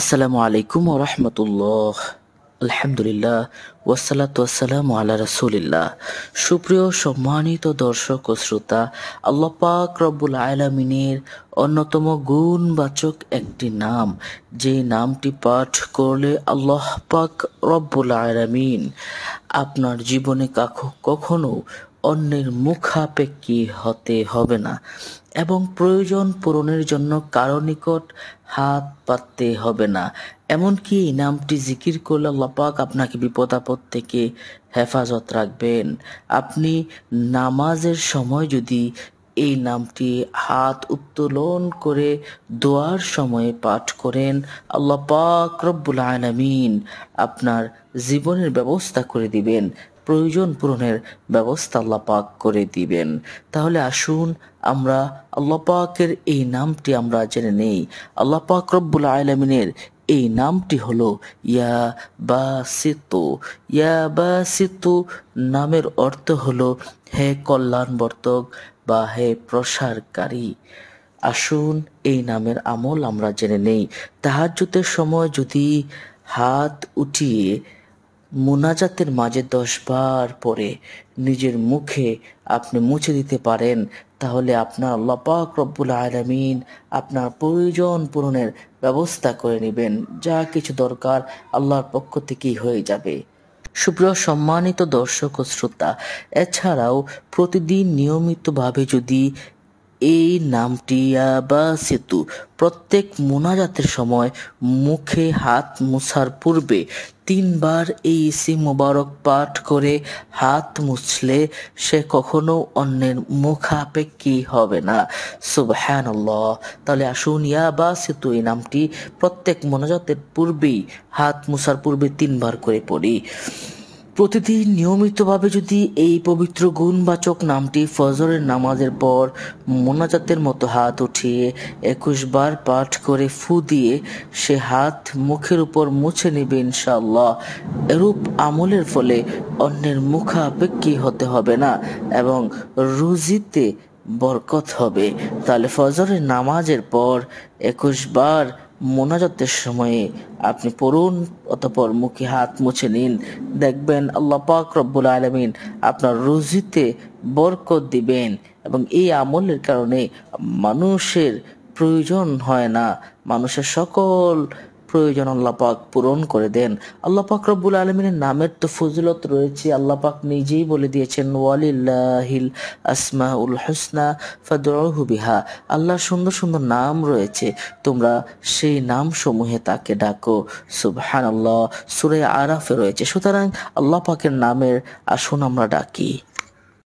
আসসালামু আলাইকুম রহমতুল্লাহ আলহামদুলিল্লাহ ওয়াসালাত ওয়াসালাম আল্লাহ রাসুলিল্লাহ সুপ্রিয় সম্মানিত দর্শক ও শ্রোতা আল্লাহ পাক রব্বুল আলামিনের অন্যতম গুণবাচক একটি নাম যে নামটি পাঠ করলে আল্লাহ পাক রব্বুল আলামিন আপনার জীবনে কখনো অন্যের মুখাপেক্ষী হতে হবে না এবং প্রয়োজন পূরণের জন্য কারো নিকট হাত পাততে হবে না এমনকি এই নামটি জিকির করলে লপাক আপনাকে বিপদ আপদ থেকে হেফাজত রাখবেন আপনি নামাজের সময় যদি এই নামটি হাত উত্তোলন করে দোয়ার সময়ে পাঠ করেন আল্লাহ পাক রব্বুল আয়নামিন আপনার জীবনের ব্যবস্থা করে দিবেন প্রয়োজন পূরণের ব্যবস্থা আল্লাপাক করে দিবেন তাহলে আসুন আমরা আল্লাপাকের এই নামটি আমরা জেনে নেই আল্লাপাক রব্বুল আলমিনের এই নামটি হলো ইয়া বা সেতু ইয়া বা সেতু নামের অর্থ হল হে কল্যাণবর্তক বা হে প্রসারকারী আসুন এই নামের আমল আমরা জেনে নেই তাহার সময় যদি হাত উঠিয়ে মোনাজাতের মাঝে দশবার পরে নিজের মুখে আপনি মুছে দিতে পারেন তাহলে আপনার লপাক রব্বুল আলমিন আপনার প্রয়োজন পূরণের ব্যবস্থা করে নেবেন যা কিছু দরকার আল্লাহর পক্ষ থেকেই হয়ে যাবে সুপ্রিয় সম্মানিত দর্শক ও শ্রোতা এছাড়াও প্রতিদিন নিয়মিতভাবে যদি এই নামটি ইয়াবা সেতু প্রত্যেক মোনাজাতের সময় মুখে হাত মুছার পূর্বে তিনবার এই ইসি মোবারক পাঠ করে হাত মুছলে সে কখনো অন্যের মুখাপেক্ষী হবে না সুবহান তাহলে আসুন ইয়াবা সেতু এই নামটি প্রত্যেক মোনাজাতের পূর্বেই হাত মুছার পূর্বে তিনবার করে পড়ি প্রতিদিন নিয়মিতভাবে যদি এই পবিত্র গুণবাচক নামটি ফজরের নামাজের পর মোনাজাতের মতো হাত উঠিয়ে একুশ বার পাঠ করে ফু দিয়ে সে হাত মুখের উপর মুছে নেবে ইনশাল্লাহ এরূপ আমলের ফলে অন্যের মুখাপেক্ষী হতে হবে না এবং রুজিতে বরকত হবে তাহলে ফজরের নামাজের পর একুশ বার মোনাজাতের সময়ে আপনি পড়ুন অতপর মুখে হাত মুছে নিন দেখবেন আল্লাহ পাক রব্বুল আলমিন আপনার রুজিতে বরকত দিবেন এবং এই আমলের কারণে মানুষের প্রয়োজন হয় না মানুষের সকল প্রয়োজন আল্লাপাক পূরণ করে দেন আল্লাপাক রব্বুল আলমিনের নামের তো ফজিলত রয়েছে আল্লাপাক নিজেই বলে দিয়েছেন ওয়ালিল্লাহিল আসমা উল হসনা বিহা আল্লাহর সুন্দর সুন্দর নাম রয়েছে তোমরা সেই নাম সমূহে তাকে ডাকো সুবহান আল্লাহ সুরে আরাফে রয়েছে সুতরাং আল্লাহ পাকের নামের আসুন আমরা ডাকি